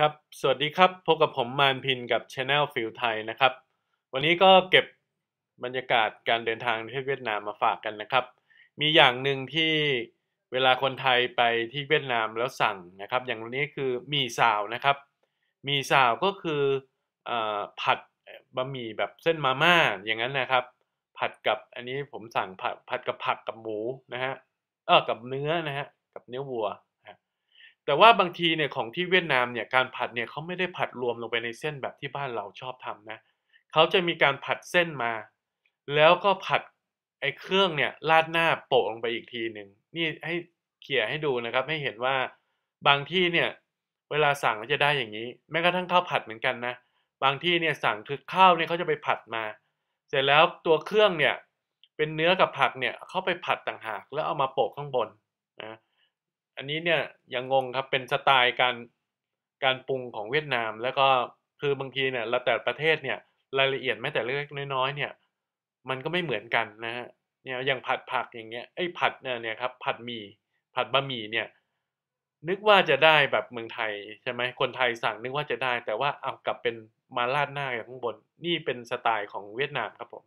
ครับสวัสดีครับ พบกับผมมานพินกับ Channel f i ลไทยนะครับ วันนี้ก็เก็บบรรยากาศการเดินทางที่เวียดนามมาฝากกันนะครับ มีอย่างหนึ่งที่เวลาคนไทยไปที่เวียดนามแล้วสั่งนะครับ อย่างวันนี้คือมีสาวนะครับ มีสาวก็คืออผัดบะหมี่แบบเส้นมาม่าอย่างนั้นนะครับ ผัดกับอันนี้ผมสั่งผัดผัดกับผักกับหมูนะฮะเออกับเนื้อนะฮะ กับเนื้อวัวแต่ว่าบางทีเนี่ยของที่เวียดนามเนี่ยการผัดเนี่ยเขาไม่ได้ผัดรวมลงไปในเส้นแบบที่บ้านเราชอบทำนะเขาจะมีการผัดเส้นมา แล้วก็ผัดไอ้เครื่องเนี่ยราดหน้าโปะลงไปอีกทีหนึ่งนี่ให้เขี่ยให้ดูนะครับให้เห็นว่าบางที่เนี่ย เวลาสั่งก็จะได้อย่างนี้ แม้กระทั่งข้าวผัดเหมือนกันนะบางที่เนี่ยสั่งคือข้าวเนี่ยเขาจะไปผัดมา เสร็จแล้วตัวเครื่องเนี่ยเป็นเนื้อกับผักเนี่ยเขาไปผัดต่างหากแล้วเอามาโปะข้างบนนะอันนี้เนี่ยยังงงครับเป็นสไตล์การการปรุงของเวียดนาม แล้วก็คือบางทีเนี่ยเราแต่ประเทศเนี่ยรายละเอียดแม้แต่เล็กน้อยๆเนี่ยมันก็ไม่เหมือนกันนะฮะเนี่ยอย่างผัดผักอย่างเงี้ยไอ้ผัดเนี่ยครับผัดหมี่ผัดบะหมี่เนี่ยนึกว่าจะได้แบบเมืองไทยใช่ไหมคนไทยสั่งนึกว่าจะได้แต่ว่าเอากลับเป็นมาลาดหน้าอย่างข้างบนนี่เป็นสไตล์ของเวียดนามครับผม